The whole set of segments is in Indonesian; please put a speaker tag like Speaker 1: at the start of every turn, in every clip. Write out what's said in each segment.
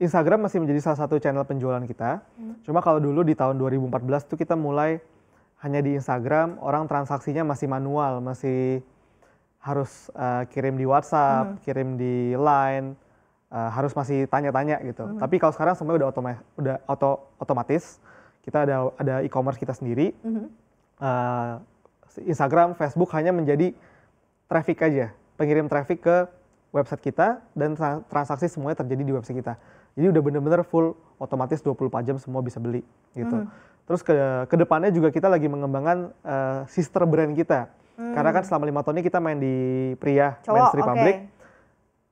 Speaker 1: Instagram masih menjadi salah satu channel penjualan kita. Hmm. Cuma kalau dulu di tahun 2014 tuh kita mulai hanya di Instagram, orang transaksinya masih manual, masih harus uh, kirim di WhatsApp, hmm. kirim di Line, uh, harus masih tanya-tanya gitu. Hmm. Tapi kalau sekarang semuanya udah otoma udah auto otomatis. Kita ada ada e-commerce kita sendiri. Hmm. Uh, Instagram, Facebook hanya menjadi traffic aja, pengirim traffic ke website kita dan transaksi semuanya terjadi di website kita. Jadi udah bener-bener full otomatis 24 jam semua bisa beli gitu. Mm. Terus ke depannya juga kita lagi mengembangkan uh, sister brand kita. Mm. Karena kan selama lima tahun ini kita main di pria, Cowok, street okay. public.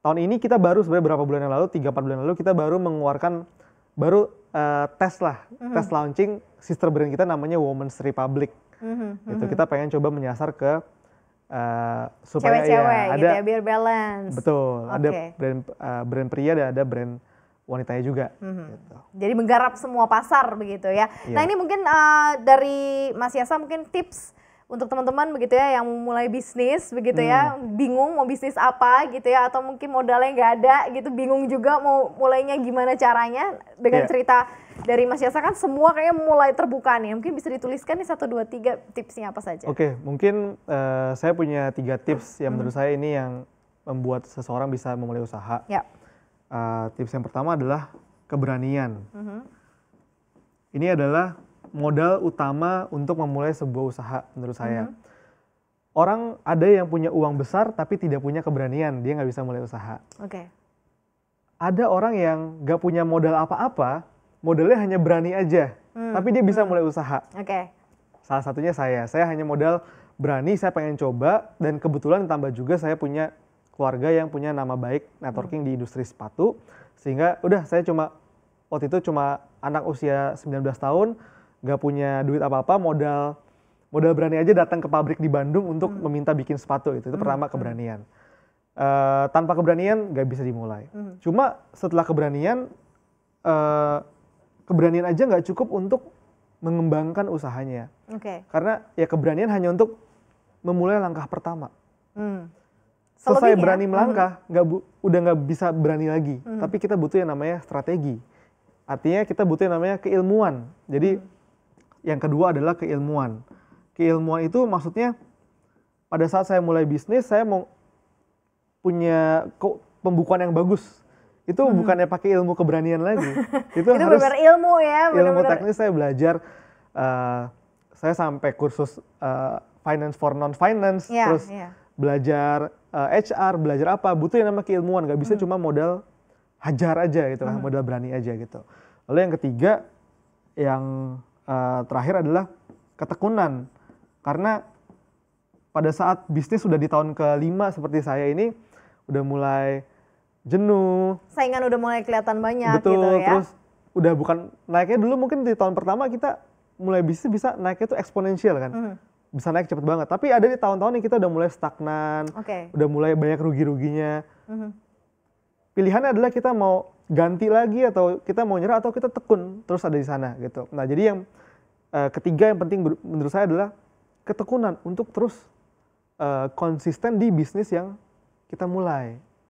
Speaker 1: Tahun ini kita baru sebenarnya berapa bulan yang lalu, tiga empat bulan lalu kita baru mengeluarkan baru uh, tes lah, mm-hmm. tes launching sister brand kita namanya Women's Republic. Mm-hmm. Gitu. Hmm. Kita pengen coba menyasar ke uh, supaya Cewek-cewek ya ada gitu ya, biar balance. Betul, okay. ada brand uh, brand pria dan ada brand wanitanya juga. Mm-hmm. Gitu. Jadi menggarap semua pasar begitu ya. Yeah. Nah ini mungkin uh, dari Mas Yasa mungkin tips untuk teman-teman begitu ya yang mulai bisnis begitu mm. ya hmm. bingung mau bisnis apa gitu ya atau mungkin modalnya nggak ada gitu bingung juga mau mulainya gimana caranya dengan yeah. cerita dari Mas Yasa kan semua kayaknya mulai terbuka nih mungkin bisa dituliskan nih satu dua tiga tipsnya apa saja? Oke okay, mungkin uh, saya punya tiga tips yang hmm. menurut saya ini yang membuat seseorang bisa memulai usaha. Yeah uh, tips yang pertama adalah keberanian. Mm -hmm. Ini adalah modal utama untuk memulai sebuah usaha menurut saya. Mm -hmm. Orang ada yang punya uang besar tapi tidak punya keberanian, dia nggak bisa mulai usaha. Oke. Okay. Ada orang yang nggak punya modal apa-apa, modalnya hanya berani aja, mm. tapi dia bisa mulai usaha. Oke. Okay. Salah satunya saya, saya hanya modal berani, saya pengen coba dan kebetulan tambah juga saya punya keluarga yang punya nama baik networking hmm. di industri sepatu sehingga udah saya cuma waktu itu cuma anak usia 19 tahun gak punya duit apa-apa modal modal berani aja datang ke pabrik di Bandung untuk hmm. meminta bikin sepatu gitu. itu itu hmm. pertama hmm. keberanian uh, tanpa keberanian gak bisa dimulai hmm. cuma setelah keberanian uh, keberanian aja nggak cukup untuk mengembangkan usahanya okay. karena ya keberanian hanya untuk memulai langkah pertama hmm selesai berani melangkah hmm. nggak mm -hmm. udah nggak bisa berani lagi -hmm. tapi kita butuh yang namanya strategi artinya kita butuh yang namanya keilmuan jadi -hmm. yang kedua adalah keilmuan keilmuan itu maksudnya pada saat saya mulai bisnis saya mau punya pembukuan yang bagus itu -hmm. bukannya pakai ilmu keberanian lagi itu, itu harus benar ilmu ya benar ilmu teknis saya belajar uh, saya sampai kursus uh, finance for non finance yeah, terus yeah. belajar uh, eh, HR belajar apa butuh yang namanya keilmuan gak bisa hmm. cuma modal hajar aja gitu hmm. modal berani aja gitu lalu yang ketiga yang uh, terakhir adalah ketekunan karena pada saat bisnis sudah di tahun kelima seperti saya ini udah mulai jenuh saingan udah mulai kelihatan banyak gitu betul, gitu ya terus udah bukan naiknya dulu mungkin di tahun pertama kita mulai bisnis bisa naiknya itu eksponensial kan hmm bisa naik cepet banget. Tapi ada di tahun-tahun yang kita udah mulai stagnan, okay. udah mulai banyak rugi-ruginya. Mm-hmm. Pilihannya adalah kita mau ganti lagi atau kita mau nyerah atau kita tekun terus ada di sana gitu. Nah jadi yang uh, ketiga yang penting menurut saya adalah ketekunan untuk terus uh, konsisten di bisnis yang kita mulai.